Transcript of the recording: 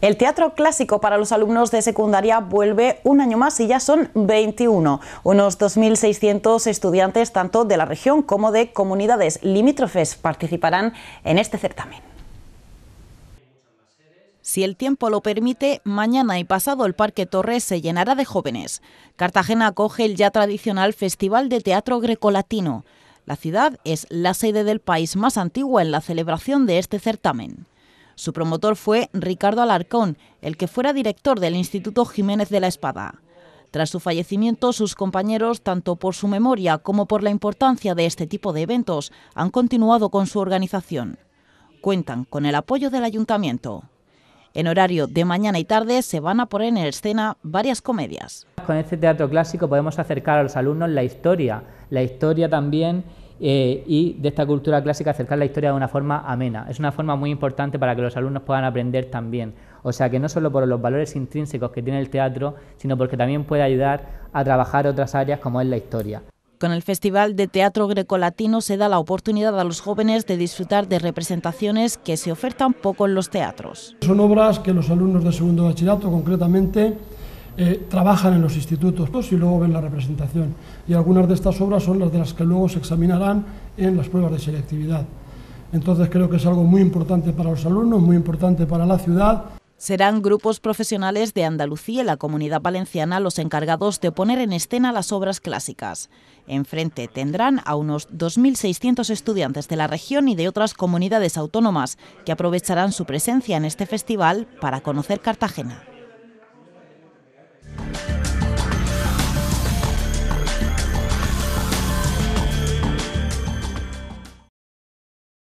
El teatro clásico para los alumnos de secundaria vuelve un año más y ya son 21, unos 2.600 estudiantes tanto de la región como de comunidades limítrofes participarán en este certamen. Si el tiempo lo permite, mañana y pasado el Parque Torres se llenará de jóvenes. Cartagena acoge el ya tradicional Festival de Teatro Grecolatino. La ciudad es la sede del país más antigua en la celebración de este certamen. Su promotor fue Ricardo Alarcón, el que fuera director del Instituto Jiménez de la Espada. Tras su fallecimiento, sus compañeros, tanto por su memoria como por la importancia de este tipo de eventos, han continuado con su organización. Cuentan con el apoyo del ayuntamiento. En horario de mañana y tarde se van a poner en escena varias comedias. Con este teatro clásico podemos acercar a los alumnos la historia, la historia también eh, y de esta cultura clásica acercar la historia de una forma amena. Es una forma muy importante para que los alumnos puedan aprender también. O sea que no solo por los valores intrínsecos que tiene el teatro, sino porque también puede ayudar a trabajar otras áreas como es la historia. Con el Festival de Teatro Grecolatino se da la oportunidad a los jóvenes de disfrutar de representaciones que se ofertan poco en los teatros. Son obras que los alumnos de segundo bachillerato concretamente eh, trabajan en los institutos pues, y luego ven la representación. Y algunas de estas obras son las de las que luego se examinarán en las pruebas de selectividad. Entonces creo que es algo muy importante para los alumnos, muy importante para la ciudad. Serán grupos profesionales de Andalucía y la Comunidad Valenciana los encargados de poner en escena las obras clásicas. Enfrente tendrán a unos 2.600 estudiantes de la región y de otras comunidades autónomas que aprovecharán su presencia en este festival para conocer Cartagena.